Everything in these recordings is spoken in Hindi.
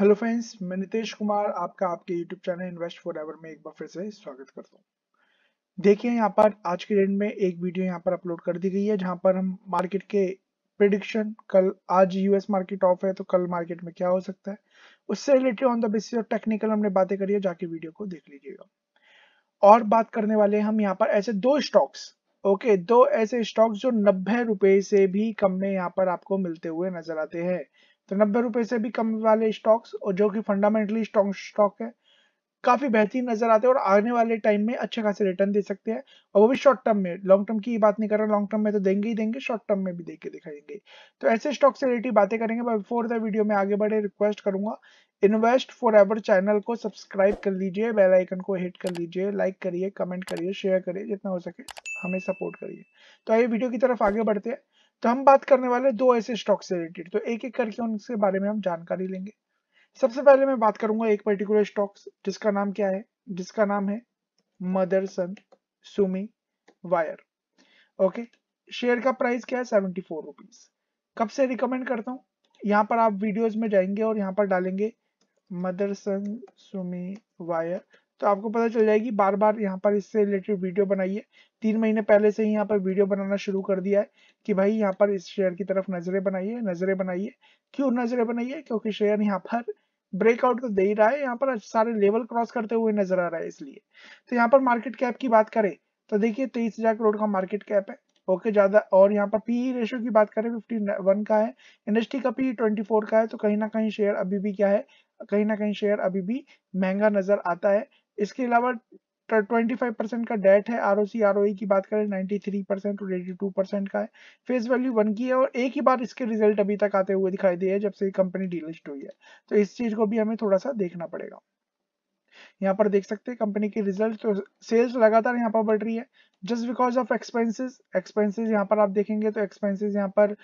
हेलो फ्रेंड्स मैं नितेश कुमार आपका आपके YouTube channel invest forever में एक बार फिर से स्वागत करता हूँ देखिए यहाँ पर आज के डेट में एक वीडियो यहाँ पर अपलोड कर दी गई है जहाँ पर हम मार्केट के प्रिडिक्शन कल आज यूएस मार्केट ऑफ है तो कल मार्केट में क्या हो सकता है उससे related on the basis of technical हमने बातें करी है जाके वीडियो को देख लीजिएगा और बात करने वाले हम यहाँ पर ऐसे दो स्टॉक्स ओके दो ऐसे स्टॉक्स जो नब्बे रुपए से भी कम में यहाँ पर आपको मिलते हुए नजर आते हैं तो नब्बे रुपए से भी कम वाले स्टॉक्स और जो कि फंडामेंटली स्ट्रॉन्ग स्टॉक है काफी बेहतरीन नजर आते हैं और आने वाले टाइम में अच्छे खासे रिटर्न दे सकते हैं और वो भी शॉर्ट टर्म में लॉन्ग टर्म की बात नहीं कर रहा लॉन्ग टर्म में तो देंगे ही देंगे शॉर्ट टर्म में भी दे के दिखाएंगे तो ऐसे स्टॉक से रिलेटेड बातें करेंगे बट बिफोर द वीडियो में आगे बढ़े रिक्वेस्ट करूंगा इन्वेस्ट फॉर एवर चैनल को सब्सक्राइब कर लीजिए बेल आइकन को हिट कर लीजिए लाइक करिए कमेंट करिए शेयर करिए जितना हो सके हमें सपोर्ट करिए तो आइए वीडियो की तरफ आगे बढ़ते हैं तो हम बात करने वाले दो ऐसे स्टॉक से रिलेटेड तो एक एक करके उनके बारे में हम जानकारी लेंगे सबसे पहले मैं बात करूंगा एक पर्टिकुलर स्टॉक जिसका नाम क्या है जिसका नाम है Motherson Sumi wire okay share का प्राइस क्या है सेवेंटी फोर रुपीज कब से रिकमेंड करता हूँ यहाँ पर आप वीडियोस में जाएंगे और यहाँ पर डालेंगे मदर सन सुमी वायर तो आपको पता चल जाएगी बार बार यहाँ पर इससे रिलेटेड वीडियो बनाइए तीन महीने पहले से ही यहाँ पर वीडियो बनाना शुरू कर दिया है कि भाई यहाँ पर इस शेयर की तरफ नजरें बनाइए नजरें बनाइए क्यों नजरें बनाइए क्योंकि शेयर यहाँ पर ब्रेकआउट तो दे ही रहा है यहाँ पर सारे लेवल क्रॉस करते हुए नजर आ रहा है इसलिए तो यहाँ पर मार्केट कैप की बात करें तो देखिए तेईस हजार करोड़ का मार्केट कैप है ओके ज्यादा और यहाँ पर पीई रेशियो e की बात करें फिफ्टी वन का है इंडस्ट्री का पीई ट्वेंटी फोर का है तो कहीं ना कहीं शेयर अभी भी क्या है कहीं ना कहीं शेयर अभी भी महंगा नजर आता है इसके अलावा ट्वेंटी फाइव परसेंट का डेट है R O C R O की बात करें नाइन्टी थ्री परसेंट और एटी टू परसेंट का है फेस वैल्यू वन की है और एक ही बार इसके रिजल्ट अभी तक आते हुए दिखाई दिए जब से कंपनी डीलिस्ट हुई है तो इस चीज़ को भी हमें थोड़ा सा देखना पड़ेगा यहाँ पर देख सकते हैं कंपनी की रिजल्ट तो सेल्स लगातार यहाँ पर बढ़ रही है just because of expenses expenses यहाँ पर आप देखेंगे तो एक्सपेंसेस यहाँ पर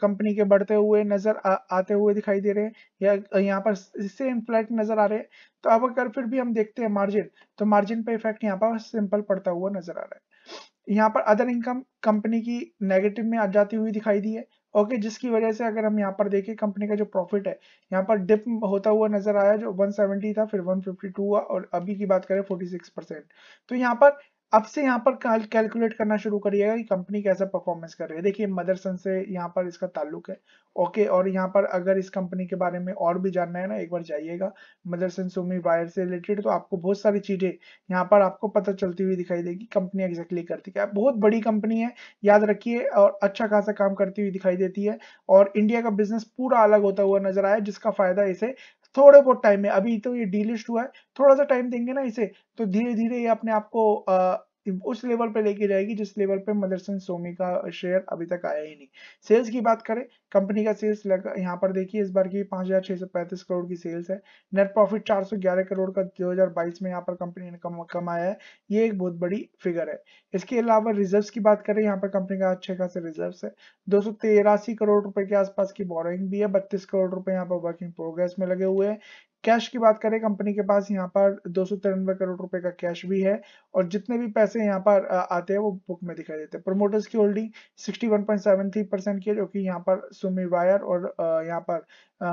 कंपनी के बढ़ते हुए नजर आ, आते हुए दिखाई दे रहे हैं या यहाँ पर सेम फ्लैट नजर आ रहे हैं तो अब अगर फिर भी हम देखते हैं मार्जिन तो मार्जिन पर इफेक्ट यहाँ पर सिंपल पड़ता हुआ नजर आ रहा है यहाँ पर अदर इनकम कंपनी की नेगेटिव में आ जाती हुई दिखाई दी है ओके okay, जिसकी वजह से अगर हम यहाँ पर देखें कंपनी का जो प्रॉफिट है यहाँ पर डिप होता हुआ नजर आया जो 170 था फिर 152 हुआ और अभी की बात करें 46 परसेंट तो यहाँ पर अब से यहाँ पर कैलकुलेट करना शुरू करिएगा कि कंपनी कैसा परफॉर्मेंस कर रही है देखिए मदरसन से यहाँ पर इसका ताल्लुक है ओके और यहाँ पर अगर इस कंपनी के बारे में और भी जानना है ना एक बार जाइएगा मदरसन सोमी वायर से रिलेटेड तो आपको बहुत सारी चीज़ें यहाँ पर आपको पता चलती हुई दिखाई देगी कंपनी एग्जैक्टली करती क्या बहुत बड़ी कंपनी है याद रखिए और अच्छा खासा काम करती हुई दिखाई देती है और इंडिया का बिजनेस पूरा अलग होता हुआ नजर आया जिसका फायदा इसे थोड़े बहुत टाइम में अभी तो ये डीलिस्ट हुआ है थोड़ा सा टाइम देंगे ना इसे तो धीरे धीरे ये अपने आप को उस लेवल पे लेके जाएगी जिस लेवल पे मदरसन सोमी का शेयर अभी तक आया ही नहीं सेल्स की बात करें कंपनी का सेल्स लग यहाँ पर देखिए इस बार की पाँच करोड़ की सेल्स है नेट प्रॉफिट 411 करोड़ का 2022 में यहाँ पर कंपनी ने कम, कमाया है ये एक बहुत बड़ी फिगर है इसके अलावा रिजर्व की बात करें यहाँ पर कंपनी का अच्छे खासे रिजर्व है दो करोड़ रुपए के आसपास की बोरिंग भी है बत्तीस करोड़ रुपए यहाँ पर वर्किंग प्रोग्रेस में लगे हुए हैं कैश की बात करें कंपनी के पास यहाँ पर दो करोड़ रुपए का कैश भी है और जितने भी पैसे यहाँ पर आते हैं वो बुक में दिखाई देते हैं प्रोमोटर्स की होल्डिंग 61.73 परसेंट की है जो कि यहाँ पर सोमी वायर और यहाँ पर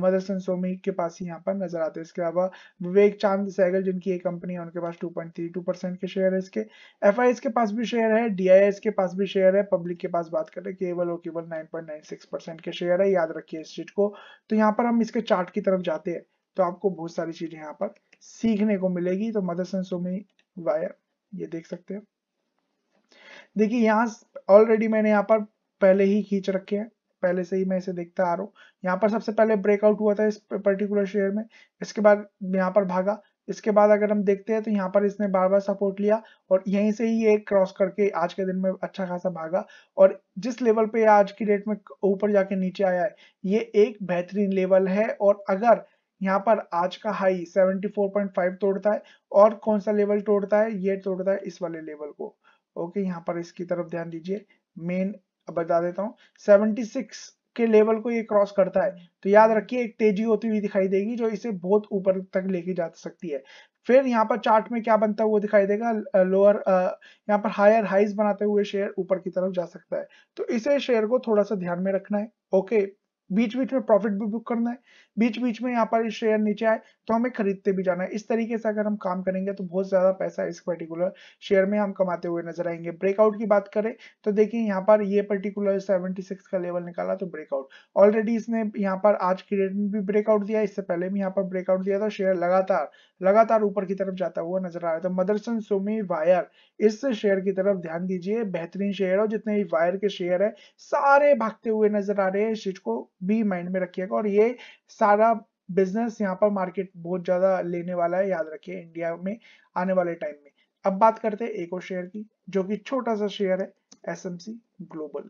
मदरसन सोमी के पास ही यहाँ पर नजर आते हैं इसके अलावा विवेक चांद सैगल जिनकी एक कंपनी है उनके पास टू परसेंट के शेयर है इसके एफ के पास भी शेयर है डी के पास भी शेयर है पब्लिक के पास बात करें केवल और केवल नाइन परसेंट के शेयर है याद रखिए इस चीज को तो यहाँ पर हम इसके चार्ट की तरफ जाते हैं तो आपको बहुत सारी चीजें यहाँ पर सीखने को मिलेगी तो मदर एंड सो वायर ये देख सकते हैं देखिए यहाँ ऑलरेडी मैंने यहाँ पर पहले ही खींच रखे हैं पहले से ही मैं इसे देखता आ रहा हूँ यहाँ पर सबसे पहले ब्रेकआउट हुआ था इस पर्टिकुलर शेयर में इसके बाद यहाँ पर भागा इसके बाद अगर हम देखते हैं तो यहाँ पर इसने बार बार सपोर्ट लिया और यहीं से ही ये क्रॉस करके आज के दिन में अच्छा खासा भागा और जिस लेवल पे आज की डेट में ऊपर जाके नीचे आया है ये एक बेहतरीन लेवल है और अगर यहाँ पर आज का हाई 74.5 तोड़ता है और कौन सा लेवल तोड़ता है ये तोड़ता है इस वाले लेवल को ओके यहाँ पर इसकी तरफ ध्यान दीजिए मेन बता देता हूँ 76 के लेवल को ये क्रॉस करता है तो याद रखिए एक तेजी होती हुई दिखाई देगी जो इसे बहुत ऊपर तक लेके जा सकती है फिर यहाँ पर चार्ट में क्या बनता है वो दिखाई देगा लोअर यहाँ पर हायर हाइज बनाते हुए शेयर ऊपर की तरफ जा सकता है तो इसे शेयर को थोड़ा सा ध्यान में रखना है ओके okay. बीच बीच में प्रॉफिट भी बुक करना है बीच बीच में यहाँ पर शेयर नीचे आए तो हमें खरीदते भी जाना है इस तरीके से अगर हम काम करेंगे तो बहुत ज्यादा पैसा इस पर्टिकुलर शेयर में हम कमाते हुए नजर आएंगे ब्रेकआउट की बात करें तो देखिए यहाँ पर ये पर्टिकुलर 76 का लेवल निकाला तो ब्रेकआउट ऑलरेडी इसने यहाँ पर आज की डेट में भी ब्रेकआउट दिया इससे पहले भी यहाँ पर ब्रेकआउट दिया था शेयर लगातार लगातार ऊपर की तरफ जाता हुआ नजर आ रहा था मदरसन सोमी वायर इस शेयर की तरफ ध्यान दीजिए बेहतरीन शेयर है जितने वायर के शेयर है सारे भागते हुए नजर आ रहे हैं इस चीज को भी माइंड में रखिएगा और ये सारा बिजनेस यहाँ पर मार्केट बहुत ज्यादा लेने वाला है याद रखिए इंडिया में आने वाले टाइम में अब बात करते हैं एक और शेयर की जो कि छोटा सा शेयर है एस एम सी ग्लोबल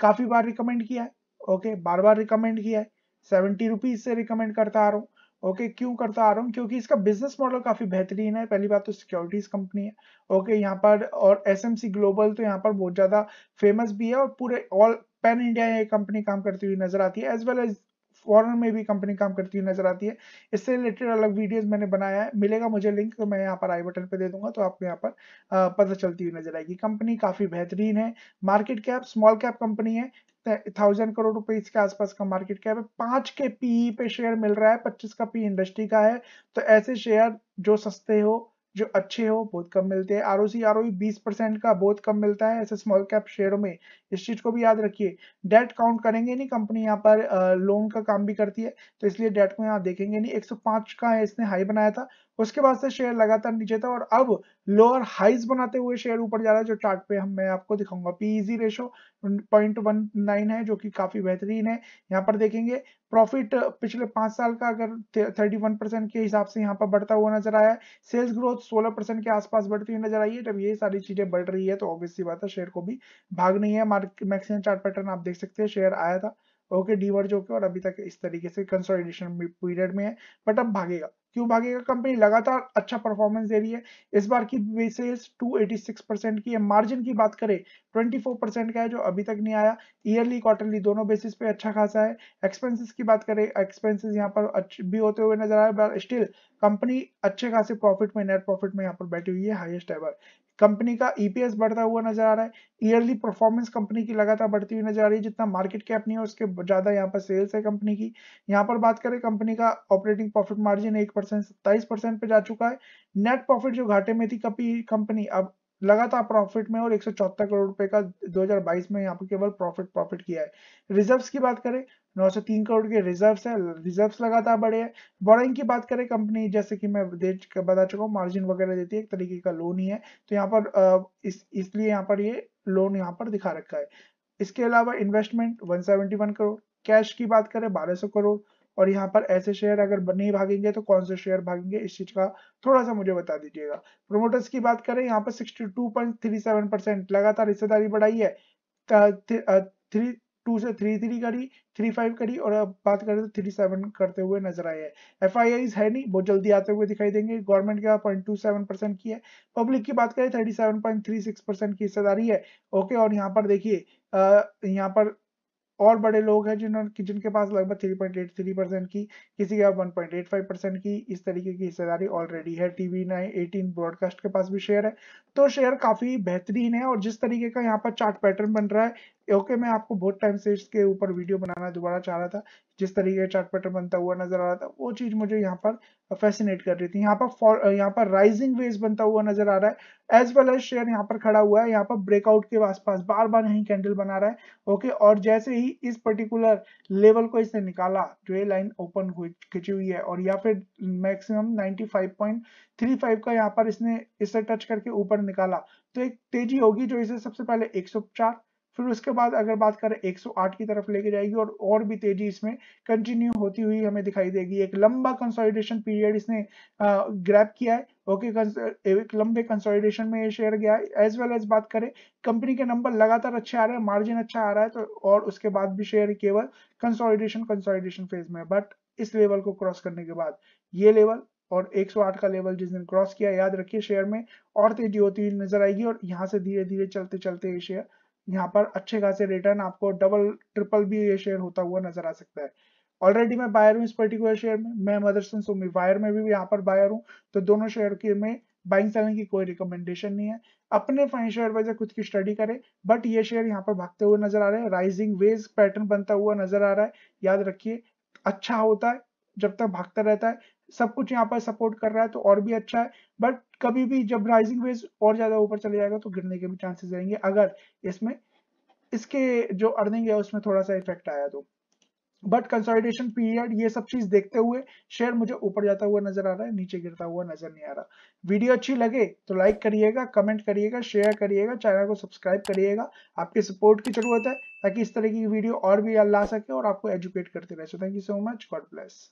काफी बार रिकमेंड किया है ओके बार बार रिकमेंड किया है सेवेंटी रुपीज से रिकमेंड करता आ रहा हूँ ओके okay, क्यों करता आ रहा हूँ क्योंकि इसका बिजनेस मॉडल काफी बेहतरीन है पहली बात तो सिक्योरिटीज कंपनी है ओके okay, यहाँ पर और एसएमसी ग्लोबल तो यहाँ पर बहुत ज्यादा फेमस भी है और पूरे ऑल पैन इंडिया ये कंपनी काम करती हुई नजर आती है एज वेल एज फॉरन में भी कंपनी काम करती हुई नजर आती है इससे रिलेटेड अलग वीडियोज मैंने बनाया है मिलेगा मुझे लिंक तो मैं यहाँ पर आई बटन पे दे दूंगा तो आपको यहाँ पर पता चलती हुई नजर आएगी कंपनी काफी बेहतरीन है market cap small cap company है थाउजेंड करोड़ रुपए के आसपास का मार्केट कैप है पांच के पीई e पे शेयर मिल रहा है पच्चीस का पी इंडस्ट्री e का है तो ऐसे शेयर जो सस्ते हो जो अच्छे हो बहुत कम मिलते हैं आर ओ सी आर ओ बीस परसेंट का बहुत कम मिलता है ऐसे स्मॉल कैप शेयरों में इस चीज को भी याद रखिए डेट काउंट करेंगे नहीं कंपनी यहाँ पर लोन का काम भी करती है तो इसलिए डेट को यहाँ देखेंगे नहीं 105 का है इसने हाई बनाया था उसके बाद से शेयर लगातार नीचे था और अब लोअर हाइज बनाते हुए शेयर ऊपर जा रहा है जो चार्ट पे हम मैं आपको दिखाऊंगा पीईजी रेशो नाइन है जो कि काफी बेहतरीन है यहाँ पर देखेंगे प्रॉफिट पिछले पांच साल का अगर थर्टी वन परसेंट के हिसाब से यहाँ पर बढ़ता हुआ नजर आया है सेल्स ग्रोथ सोलह परसेंट के आसपास बढ़ती हुई नजर आई है जब ये सारी चीजें बढ़ रही है तो ऑब्वियसली बात है शेयर को भी भाग नहीं है मार्केट मैक्सिमम चार्ट पैटर्न आप देख सकते हैं शेयर आया था ओके डीवर्ज होकर और अभी तक इस तरीके से कंसोलिडेशन पीरियड में है बट अब भागेगा क्यों भागेगा कंपनी लगातार अच्छा परफॉर्मेंस दे रही है इस बार की बेसिस 286 परसेंट की है मार्जिन की बात करें 24 परसेंट का है जो अभी तक नहीं आया ईयरली क्वार्टरली दोनों बेसिस पे अच्छा खासा है एक्सपेंसेस की बात करें एक्सपेंसेस यहाँ पर भी होते हुए नजर आए बट स्टिल कंपनी अच्छे खासे प्रॉफिट में नेट प्रॉफिट में यहाँ पर बैठी हुई है हाईएस्ट एवर कंपनी का ईपीएस e बढ़ता हुआ नजर आ रहा है ईयरली परफॉर्मेंस कंपनी की लगातार बढ़ती हुई नजर आ रही है जितना मार्केट कैप नहीं है उसके ज्यादा यहाँ पर सेल्स है कंपनी की यहाँ पर बात करें कंपनी का ऑपरेटिंग प्रॉफिट मार्जिन एक परसेंट सत्ताईस परसेंट पे जा चुका है नेट प्रॉफिट जो घाटे में थी कंपनी अब लगातार प्रॉफिट में और एक करोड़ रुपए का 2022 में यहाँ पर केवल प्रॉफिट प्रॉफिट किया है रिजर्व्स की बात करें 903 करोड़ के रिजर्व्स है रिजर्व्स लगातार बढ़े हैं बॉरिंग की बात करें कंपनी जैसे कि मैं बता चुका हूँ मार्जिन वगैरह देती है एक तरीके का लोन ही है तो यहाँ पर इस इसलिए यहाँ पर ये लोन यहाँ पर दिखा रखा है इसके अलावा इन्वेस्टमेंट वन करोड़ कैश की बात करें बारह करोड़ और यहाँ पर ऐसे शेयर अगर नहीं भागेंगे तो कौन से शेयर भागेंगे इस चीज का थोड़ा सा मुझे बता दीजिएगा प्रोमोटर्स की बात करें यहाँ पर 62.37 परसेंट लगातार हिस्सेदारी बढ़ाई है थ्री टू से थ्री थ्री करी थ्री फाइव करी और अब बात करें तो थ्री सेवन करते हुए नजर आए हैं एफ है नहीं बहुत जल्दी आते हुए दिखाई देंगे गवर्नमेंट का पॉइंट टू सेवन परसेंट की है पब्लिक की बात करें thirty seven point three six percent की हिस्सेदारी है ओके और यहाँ पर देखिए यहाँ पर और बड़े लोग हैं जिन्होंने जिनके पास लगभग 3.83 परसेंट की किसी के पास 1.85 परसेंट की इस तरीके की हिस्सेदारी ऑलरेडी है टीवी नाइन एटीन ब्रॉडकास्ट के पास भी शेयर है तो शेयर काफी बेहतरीन है और जिस तरीके का यहाँ पर चार्ट पैटर्न बन रहा है ओके मैं आपको बहुत टाइम से इसके ऊपर वीडियो बनाना दोबारा चाह रहा था जिस तरीके का चार्ट पैटर्न बनता हुआ नजर आ रहा था वो चीज मुझे यहाँ पर फैसिनेट कर रही थी यहाँ पर यहाँ पर राइजिंग वेज बनता हुआ नजर आ रहा है एज वेल एज शेयर यहाँ पर खड़ा हुआ है यहाँ पर ब्रेकआउट के आसपास बार बार यही कैंडल बना रहा है ओके और जैसे ही इस पर्टिकुलर लेवल को इसने निकाला जो ये लाइन ओपन खिंची हुई है और या फिर मैक्सिमम 95.35 का यहाँ पर इसने इसे टच करके ऊपर निकाला तो एक तेजी होगी जो इसे सबसे पहले 104 फिर उसके बाद अगर बात करें 108 की तरफ लेके जाएगी और और भी तेजी इसमें कंटिन्यू होती हुई हमें दिखाई देगी एक लंबा कंसोलिडेशन पीरियड इसने ग्रैप किया है ओके एक लंबे कंसोलिडेशन में ये शेयर गया एज वेल एज बात करें कंपनी के नंबर लगातार अच्छे आ रहे हैं मार्जिन अच्छा आ रहा है तो और उसके बाद भी शेयर केवल कंसोलिडेशन कंसोलिडेशन फेज में बट इस लेवल को क्रॉस करने के बाद ये लेवल और 108 का लेवल जिस दिन क्रॉस किया याद रखिए शेयर में और तेजी होती हुई नजर आएगी और यहाँ से धीरे धीरे चलते चलते ये शेयर यहाँ पर अच्छे खासे रिटर्न आपको डबल ट्रिपल भी ये शेयर होता हुआ नजर आ सकता है ऑलरेडी मैं बायर हूँ इस पर्टिकुलर शेयर में मैं मदरसन सोमी वायर में भी यहाँ पर बायर हूँ तो दोनों शेयर के में बाइंग सेलिंग की कोई रिकमेंडेशन नहीं है अपने फाइनेंशियल एडवाइजर खुद की स्टडी करें बट ये शेयर यहाँ पर भागते हुए नजर आ रहे हैं राइजिंग वेज पैटर्न बनता हुआ नजर आ रहा है याद रखिए अच्छा होता है जब तक भागता रहता है सब कुछ यहाँ पर सपोर्ट कर रहा है तो और भी अच्छा है बट कभी भी जब राइजिंग वेज और ज्यादा ऊपर चले जाएगा तो गिरने के भी चांसेस रहेंगे अगर इसमें इसके जो अर्निंग है उसमें थोड़ा सा इफेक्ट आया तो बट कंसोलिडेशन पीरियड ये सब चीज देखते हुए शेयर मुझे ऊपर जाता हुआ नजर आ रहा है नीचे गिरता हुआ नजर नहीं आ रहा वीडियो अच्छी लगे तो लाइक करिएगा कमेंट करिएगा शेयर करिएगा चैनल को सब्सक्राइब करिएगा आपके सपोर्ट की जरूरत है ताकि इस तरह की वीडियो और भी ला सके और आपको एजुकेट करते रहे so thank you so much God bless